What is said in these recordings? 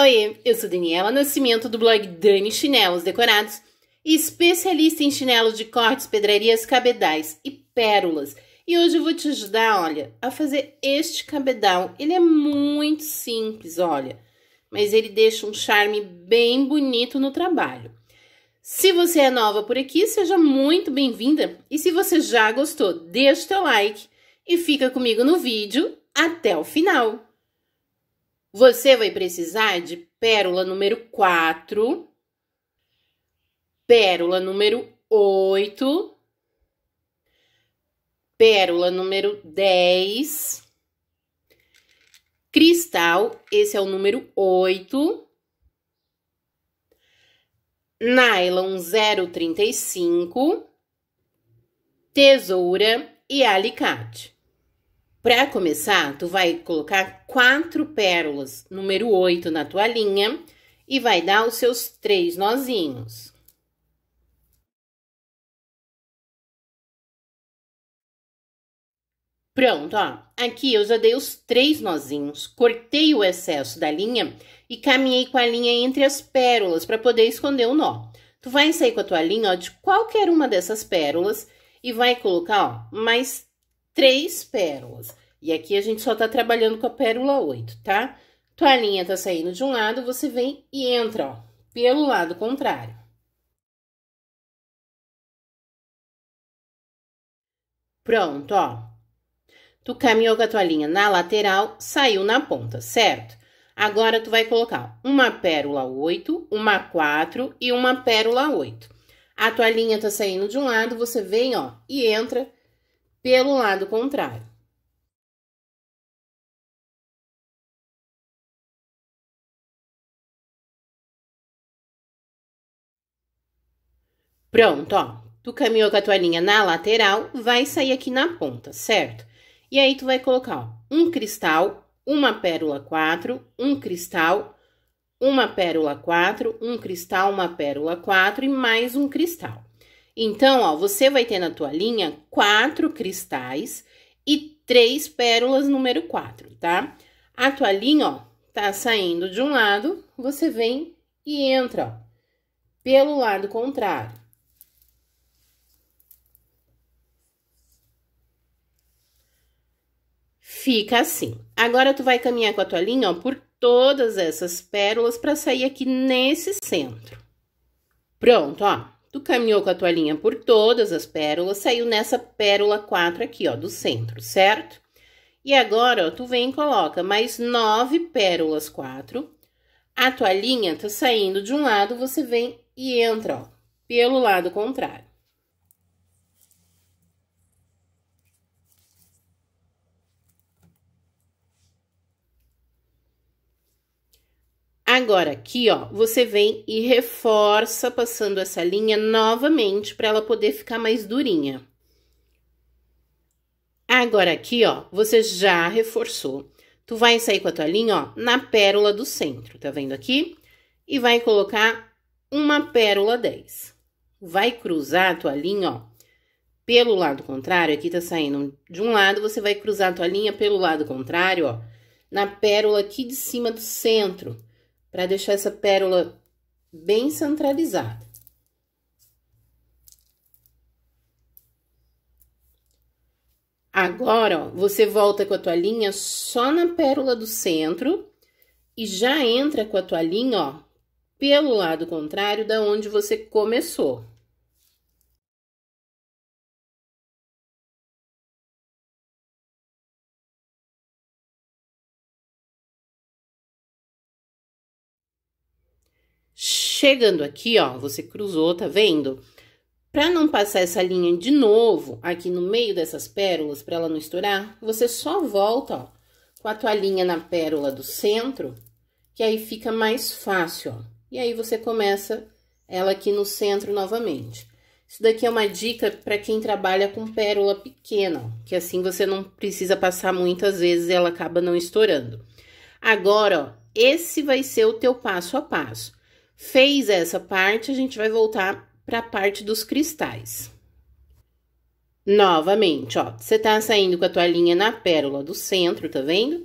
Oi, eu sou Daniela Nascimento do blog Dani Chinelos Decorados, especialista em chinelos de cortes, pedrarias, cabedais e pérolas. E hoje eu vou te ajudar, olha, a fazer este cabedal. Ele é muito simples, olha, mas ele deixa um charme bem bonito no trabalho. Se você é nova por aqui, seja muito bem-vinda. E se você já gostou, deixa o teu like e fica comigo no vídeo até o final. Você vai precisar de pérola número 4, pérola número 8, pérola número 10, cristal, esse é o número 8, nylon 035, tesoura e alicate. Para começar, tu vai colocar quatro pérolas, número 8 na tua linha e vai dar os seus três nozinhos. Pronto, ó. Aqui eu já dei os três nozinhos, cortei o excesso da linha e caminhei com a linha entre as pérolas para poder esconder o nó. Tu vai sair com a tua linha, ó, de qualquer uma dessas pérolas e vai colocar, ó, mais três pérolas. E aqui a gente só tá trabalhando com a pérola 8, tá? Toalhinha tá saindo de um lado, você vem e entra, ó, pelo lado contrário. Pronto, ó. Tu caminhou com a toalhinha na lateral, saiu na ponta, certo? Agora, tu vai colocar uma pérola 8, uma 4 e uma pérola 8. A toalhinha tá saindo de um lado, você vem, ó, e entra pelo lado contrário. Pronto, ó. Tu caminhou com a linha na lateral, vai sair aqui na ponta, certo? E aí, tu vai colocar, ó, um cristal, uma pérola 4, um cristal, uma pérola 4, um cristal, uma pérola 4 e mais um cristal. Então, ó, você vai ter na tua linha quatro cristais e três pérolas número 4, tá? A tua linha, ó, tá saindo de um lado, você vem e entra, ó, pelo lado contrário. Fica assim. Agora, tu vai caminhar com a tua linha, ó, por todas essas pérolas para sair aqui nesse centro. Pronto, ó. Tu caminhou com a tua linha por todas as pérolas, saiu nessa pérola 4 aqui, ó, do centro, certo? E agora, ó, tu vem e coloca mais nove pérolas 4. A tua linha tá saindo de um lado, você vem e entra, ó, pelo lado contrário. Agora, aqui, ó, você vem e reforça passando essa linha novamente para ela poder ficar mais durinha. Agora, aqui, ó, você já reforçou. Tu vai sair com a tua linha, ó, na pérola do centro, tá vendo aqui? E vai colocar uma pérola 10. Vai cruzar a tua linha, ó, pelo lado contrário, aqui tá saindo de um lado, você vai cruzar a tua linha pelo lado contrário, ó, na pérola aqui de cima do centro para deixar essa pérola bem centralizada. Agora, ó, você volta com a toalhinha só na pérola do centro e já entra com a toalhinha, ó, pelo lado contrário da onde você começou. Chegando aqui, ó, você cruzou, tá vendo? Para não passar essa linha de novo aqui no meio dessas pérolas, para ela não estourar, você só volta, ó, com a tua linha na pérola do centro, que aí fica mais fácil, ó. E aí você começa ela aqui no centro novamente. Isso daqui é uma dica para quem trabalha com pérola pequena, ó, que assim você não precisa passar muitas vezes e ela acaba não estourando. Agora, ó, esse vai ser o teu passo a passo. Fez essa parte, a gente vai voltar para a parte dos cristais. Novamente, ó, você tá saindo com a toalhinha na pérola do centro, tá vendo?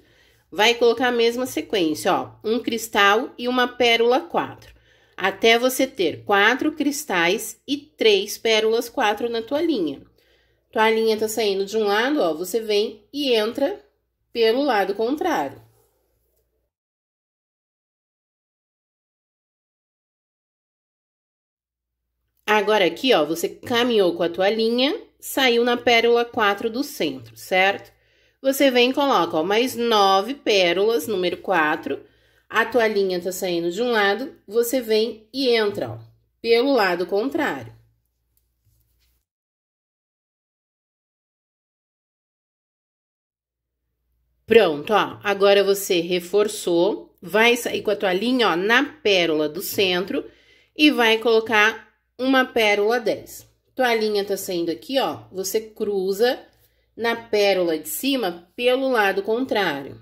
Vai colocar a mesma sequência, ó, um cristal e uma pérola 4, até você ter quatro cristais e três pérolas 4 na toalhinha. Toalhinha tá saindo de um lado, ó, você vem e entra pelo lado contrário. Agora aqui, ó, você caminhou com a tua linha, saiu na pérola 4 do centro, certo? Você vem e coloca, ó, mais 9 pérolas, número 4. A tua linha tá saindo de um lado, você vem e entra, ó, pelo lado contrário. Pronto, ó, agora você reforçou, vai sair com a tua linha, ó, na pérola do centro e vai colocar uma pérola 10. toalhinha está linha tá saindo aqui, ó, você cruza na pérola de cima pelo lado contrário.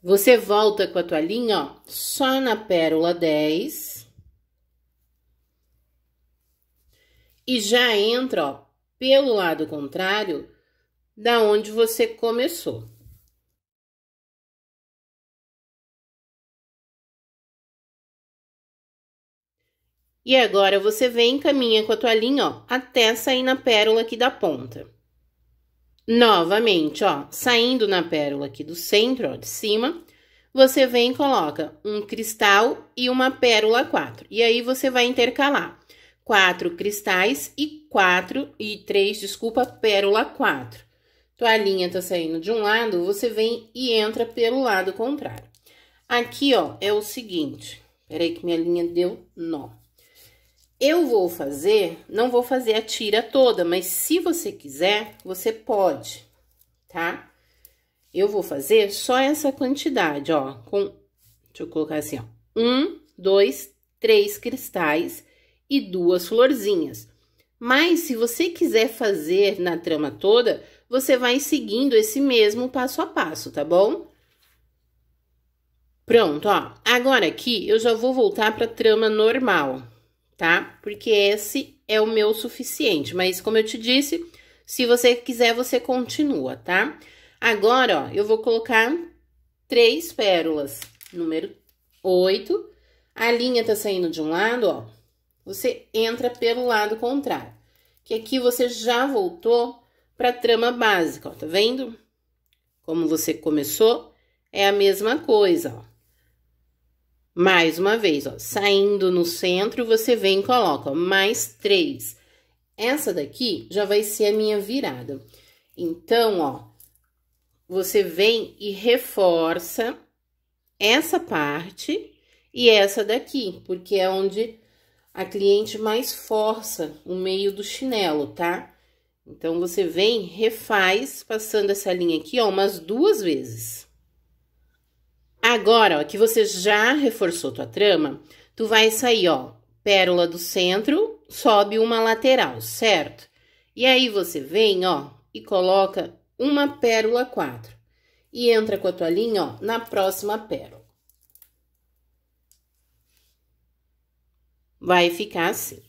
Você volta com a tua linha, ó, só na pérola 10. E já entra, ó, pelo lado contrário, da onde você começou. E agora você vem e caminha com a tua linha, ó, até sair na pérola aqui da ponta. Novamente, ó, saindo na pérola aqui do centro, ó, de cima, você vem e coloca um cristal e uma pérola 4. E aí você vai intercalar quatro cristais e quatro e três, desculpa, pérola 4 linha tá saindo de um lado, você vem e entra pelo lado contrário. Aqui, ó, é o seguinte. Peraí que minha linha deu nó. Eu vou fazer, não vou fazer a tira toda, mas se você quiser, você pode, tá? Eu vou fazer só essa quantidade, ó, com... Deixa eu colocar assim, ó. Um, dois, três cristais e duas florzinhas. Mas, se você quiser fazer na trama toda, você vai seguindo esse mesmo passo a passo, tá bom? Pronto, ó. Agora aqui eu já vou voltar para trama normal, tá? Porque esse é o meu suficiente, mas como eu te disse, se você quiser você continua, tá? Agora, ó, eu vou colocar três pérolas, número 8. A linha tá saindo de um lado, ó. Você entra pelo lado contrário. Que aqui você já voltou para a trama básica, ó, tá vendo? Como você começou, é a mesma coisa, ó. Mais uma vez, ó, saindo no centro, você vem e coloca ó, mais três. Essa daqui já vai ser a minha virada. Então, ó, você vem e reforça essa parte e essa daqui, porque é onde a cliente mais força o meio do chinelo, tá? Então, você vem, refaz, passando essa linha aqui, ó, umas duas vezes. Agora, ó, que você já reforçou tua trama, tu vai sair, ó, pérola do centro, sobe uma lateral, certo? E aí, você vem, ó, e coloca uma pérola quatro E entra com a tua linha, ó, na próxima pérola. Vai ficar assim.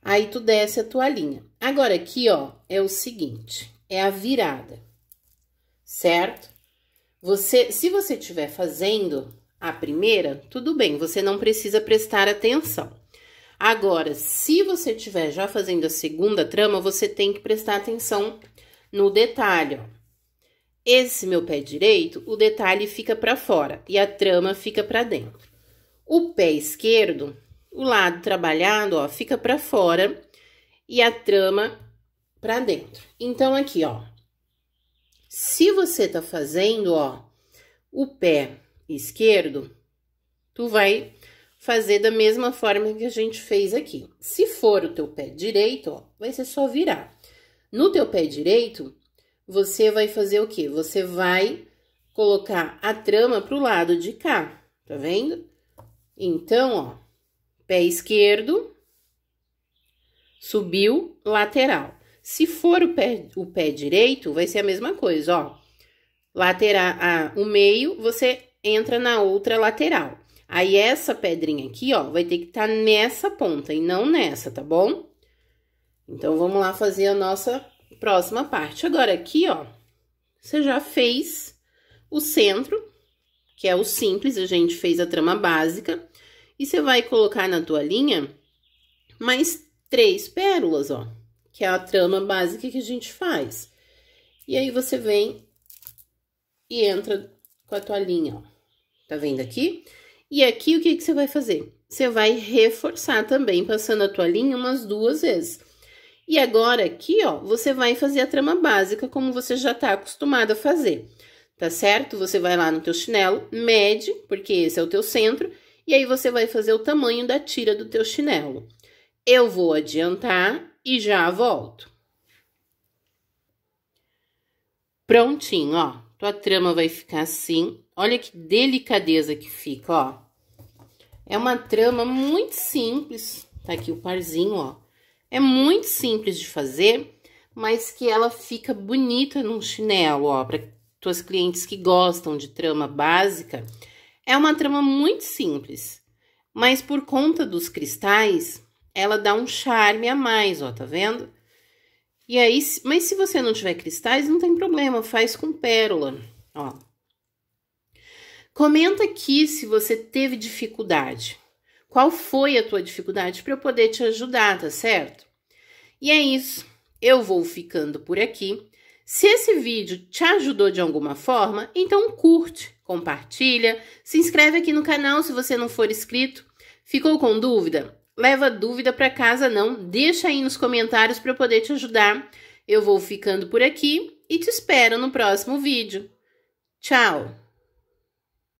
Aí, tu desce a tua linha. Agora aqui, ó, é o seguinte, é a virada, certo? Você, se você estiver fazendo a primeira, tudo bem, você não precisa prestar atenção. Agora, se você estiver já fazendo a segunda trama, você tem que prestar atenção no detalhe, ó. Esse meu pé direito, o detalhe fica para fora e a trama fica para dentro. O pé esquerdo, o lado trabalhado, ó, fica para fora e a trama para dentro. Então, aqui, ó. Se você tá fazendo, ó, o pé esquerdo, tu vai fazer da mesma forma que a gente fez aqui. Se for o teu pé direito, ó, vai ser só virar. No teu pé direito, você vai fazer o quê? Você vai colocar a trama pro lado de cá, tá vendo? Então, ó, pé esquerdo, Subiu, lateral. Se for o pé, o pé direito, vai ser a mesma coisa, ó. Lateral, a, o meio, você entra na outra lateral. Aí, essa pedrinha aqui, ó, vai ter que estar tá nessa ponta e não nessa, tá bom? Então, vamos lá fazer a nossa próxima parte. Agora, aqui, ó, você já fez o centro, que é o simples, a gente fez a trama básica. E você vai colocar na tua linha mais três pérolas, ó, que é a trama básica que a gente faz. E aí, você vem e entra com a tua ó. Tá vendo aqui? E aqui, o que, que você vai fazer? Você vai reforçar também, passando a tua linha umas duas vezes. E agora, aqui, ó, você vai fazer a trama básica, como você já tá acostumado a fazer, tá certo? Você vai lá no teu chinelo, mede, porque esse é o teu centro, e aí você vai fazer o tamanho da tira do teu chinelo. Eu vou adiantar e já volto. Prontinho, ó. Tua trama vai ficar assim. Olha que delicadeza que fica, ó. É uma trama muito simples. Tá aqui o parzinho, ó. É muito simples de fazer, mas que ela fica bonita num chinelo, ó. Para tuas clientes que gostam de trama básica. É uma trama muito simples, mas por conta dos cristais, ela dá um charme a mais, ó, tá vendo? E aí, mas se você não tiver cristais, não tem problema, faz com pérola, ó. Comenta aqui se você teve dificuldade. Qual foi a tua dificuldade para eu poder te ajudar, tá certo? E é isso. Eu vou ficando por aqui. Se esse vídeo te ajudou de alguma forma, então curte, compartilha, se inscreve aqui no canal se você não for inscrito. Ficou com dúvida? Leva dúvida para casa, não? Deixa aí nos comentários para eu poder te ajudar. Eu vou ficando por aqui e te espero no próximo vídeo. Tchau!